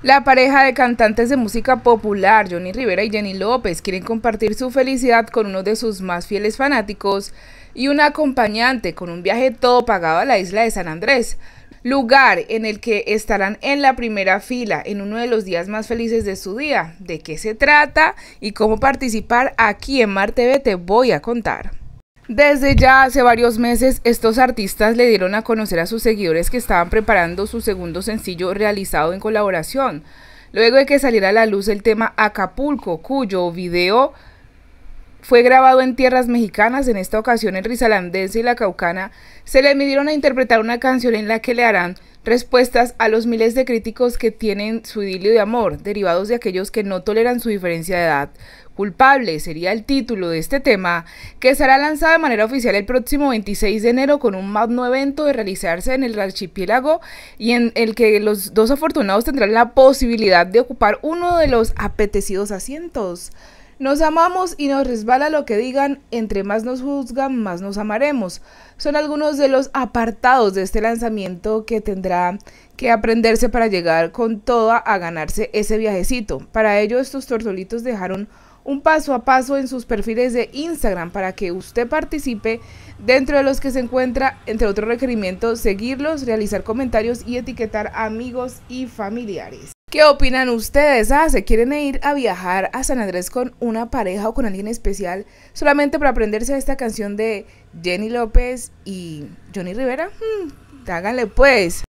La pareja de cantantes de música popular, Johnny Rivera y Jenny López, quieren compartir su felicidad con uno de sus más fieles fanáticos y un acompañante con un viaje todo pagado a la isla de San Andrés, lugar en el que estarán en la primera fila en uno de los días más felices de su día. ¿De qué se trata y cómo participar? Aquí en Mar TV te voy a contar. Desde ya hace varios meses, estos artistas le dieron a conocer a sus seguidores que estaban preparando su segundo sencillo realizado en colaboración, luego de que saliera a la luz el tema Acapulco, cuyo video fue grabado en tierras mexicanas, en esta ocasión en rizalandense y la caucana, se le midieron a interpretar una canción en la que le harán respuestas a los miles de críticos que tienen su idilio de amor, derivados de aquellos que no toleran su diferencia de edad. Culpable sería el título de este tema, que será lanzado de manera oficial el próximo 26 de enero con un magno evento de realizarse en el archipiélago y en el que los dos afortunados tendrán la posibilidad de ocupar uno de los apetecidos asientos. Nos amamos y nos resbala lo que digan, entre más nos juzgan, más nos amaremos. Son algunos de los apartados de este lanzamiento que tendrá que aprenderse para llegar con toda a ganarse ese viajecito. Para ello estos tortolitos dejaron un paso a paso en sus perfiles de Instagram para que usted participe dentro de los que se encuentra, entre otros requerimientos, seguirlos, realizar comentarios y etiquetar amigos y familiares. ¿Qué opinan ustedes? Ah, ¿Se quieren ir a viajar a San Andrés con una pareja o con alguien especial solamente para aprenderse esta canción de Jenny López y Johnny Rivera? ¡Dáganle hmm, háganle pues.